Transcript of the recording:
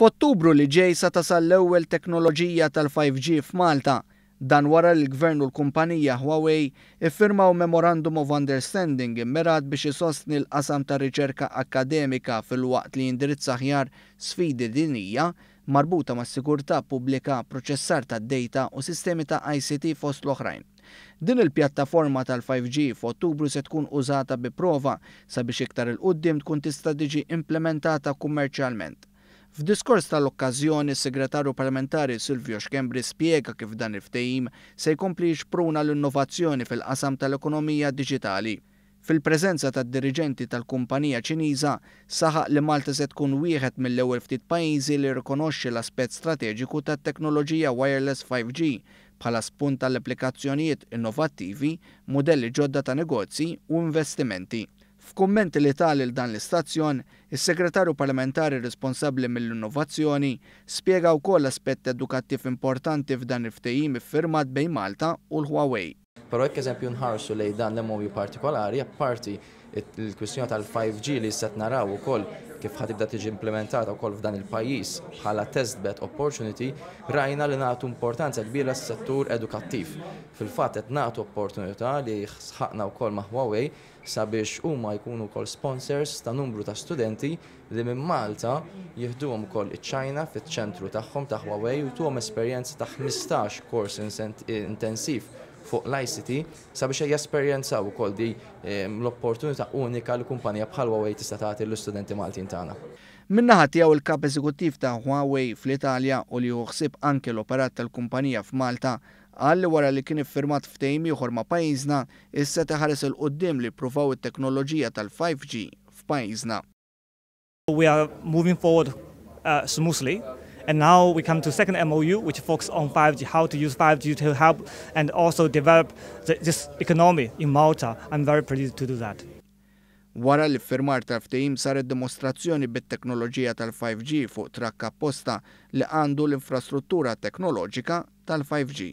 F'Ottubru li ġej sa tasal l-ewwel teknoloġija tal-5G f'Malta. Dan wara l-gvern u l-kumpanija Huawei iffirmaw Memorandum of Understanding immirat biex isostni l-qasam ta' riċerka akademika fil-waqt li indirizza ħjar sfidi dinija marbuta ma' sigurtà pubblika, proċessar ta' data u sistemi ta' ICT fost l-oħrajn. Din il-pjattaforma tal-5G f'Ottubru se tkun użata bi prova sabiex iktar il-qoddim tkun tista' tiġi implementata kummerċjalment. F'diskors tal-okkazjoni, segretarju parlamentari Silvio Xkembri spiega kif dan il ftejim se jkompli pruna l-innovazzjoni fil-qasam tal-ekonomija digitali. Fil-preżenza tad dirigenti tal-kumpanija ċiniża saħaq li Malta se tkun wieħed mill-ewwel ftit pajjiżi li rikonoxxi l-aspett strateġiku tat-teknoloġija wireless 5G bħala spunt tal-applikazzjonijiet innovattivi, modelli ġodda ta' negozji u investimenti. F'kummenti li tal il dan l-istazzjon, is-segretarju parlamentari responsabbli mill-innovazzjoni spjega wkoll aspett edukattiv importanti f'dan il-ftehim iffirmat bejn Malta u l-Huawei. Però jekk eżempju nħarsu lej dan l-MOU partikolari, apparti il-kwistjoni tal-5G li set naraw ukoll kif ħatibda tiġi implementata wkoll f'dan il-pajjiż bħala testbed opportunity, rajna li nagħtu importanza kbira s-settur edukattiv. Fil-fatt qed nagħtu opportunità li sħaqna wkoll ma' maħwawej sabiex huma jkunu wkoll sponsors ta' numru ta' studenti li minn Malta jieħduhom ukoll iċ ċajna fiċ-ċentru tagħhom ta' Huawei u tuhom esperjenzi ta' 15 kors intensiv fuq l-ICT sabiex jesperjenzaw ukoll di ehm, l-opportunità unika l kumpanija bħal Huawei tista' tagħti l-istudenti Maltin tagħna. Minnaħa tiegħu il-kap eżekuttiv ta' Huawei fl-Italja u li juħsib anke l-operat tal-kumpanija f'Malta għalli wara li kien iffirmat ftejm ieħor ma' pajjiżna issa teħares il-qoddim li pruvaw it-teknoloġija tal-5G f'pajjiżna. We are moving forward uh, smoothly And now we come to second MOU, which focuses on 5G, how to use 5G to help and also develop the, this economy in Malta. I'm very pleased to do that. Wara li firmar ta' ftehim saret dimostrazzjoni bit-teknoloġija tal-5G fuq trakka posta li għandu l-infrastruttura teknoloġika tal-5G.